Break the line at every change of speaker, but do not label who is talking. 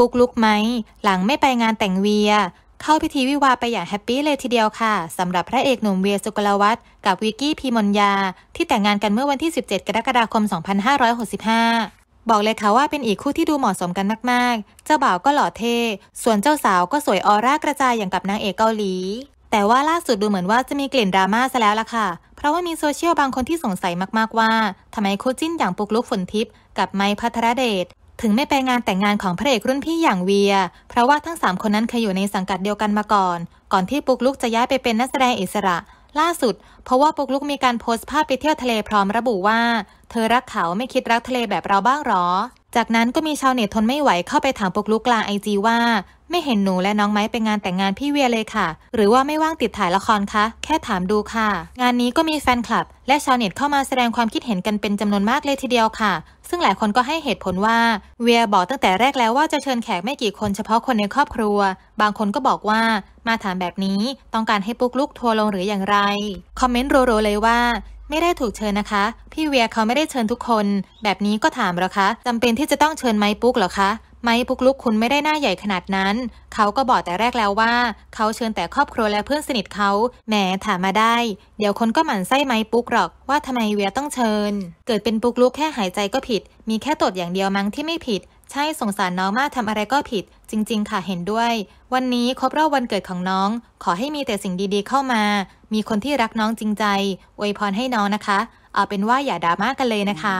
ปุ๊กลุกไหม หลังไม่ไปงานแต่งเวีย เข้าพิธีวิวาไปอย่างแฮปปี้เลยทีเดียวค่ะ สำหรับพระเอกหนุ่มเวียสุกลวัฒน์กับวิกกี้พีมนยา ที่แต่งงานกันเมื่อวันที่ 17 กรกฎาคม2565 บอกเลยค่ะว่าเป็นอีกคู่ที่ดูเหมาะสมกันมาก ๆ เจ้าบ่าวก็หล่อเท่ ส่วนเจ้าสาวก็สวยออร่ากระจายอย่างกับนางเอกเกาหลี แต่ว่าล่าสุดดูเหมือนว่าจะมีกลิ่นดราม่าซะแล้วล่ะค่ะ เพราะว่ามีโซเชียลบางคนที่สงสัยมาก ๆ ว่าทำไมคู่จิ้นอย่างปุกลุกฝนทิพย์กับไมพัทรเดชถึงไม่ไปงานแต่งงานของพระเอกรุ่นพี่อย่างเวีย เพราะว่าทั้ง 3 คนนั้นเคยอยู่ในสังกัดเดียวกันมาก่อน ก่อนที่ปุกลุกจะย้ายไปเป็นนักแสดงอิสระ ล่าสุด เพราะว่าปุกลุกมีการโพสต์ภาพไปเที่ยวทะเลพร้อมระบุว่า เธอรักเขาไม่คิดรักทะเลแบบเราบ้างหรอจากนั้นก็มีชาวเน็ตทนไม่ไหวเข้าไปถามปกลุกกลางไอจีว่า ไม่เห็นหนูและน้องไม้ไปงานแต่งงานพี่เวียเลยค่ะ หรือว่าไม่ว่างติดถ่ายละครคะแค่ถามดูค่ะ งานนี้ก็มีแฟนคลับและชาวเน็ตเข้ามาแสดงความคิดเห็นกันเป็นจำนวนมากเลยทีเดียวค่ะ ซึ่งหลายคนก็ให้เหตุผลว่าเวียบอกตั้งแต่แรกแล้วว่าจะเชิญแขกไม่กี่คนเฉพาะคนในครอบครัว บางคนก็บอกว่า มาถามแบบนี้ต้องการให้ปุกลุกทัวลงหรืออย่างไรคอมเมนต์โรโรเลยว่าไม่ได้ถูกเชิญนะคะ พี่เวียเขาไม่ได้เชิญทุกคน แบบนี้ก็ถามหรอคะจำเป็นที่จะต้องเชิญไม้ปุ๊กหรอคะ ไม้ปุ๊กลุกคุณไม่ได้หน้าใหญ่ขนาดนั้น เขาก็บอกแต่แรกแล้วว่า เขาเชิญแต่ครอบครัวและเพื่อนสนิทเขา แหม ถามมาได้ เดี๋ยวคนก็หมั่นไส้ไม้ปุ๊กหรอกว่าทำไมเวียต้องเชิญ เกิดเป็นปุ๊กลุกแค่หายใจก็ผิด มีแค่ตดอย่างเดียวมั้งที่ไม่ผิดใช่สงสารน้องมากทำอะไรก็ผิด จริง ๆ ค่ะเห็นด้วย วันนี้ครบรอบวันเกิดของน้อง ขอให้มีแต่สิ่งดี ๆ เข้ามา มีคนที่รักน้องจริงใจอวยพรให้น้องนะคะ เอาเป็นว่าอย่าด่ามากกันเลยนะคะ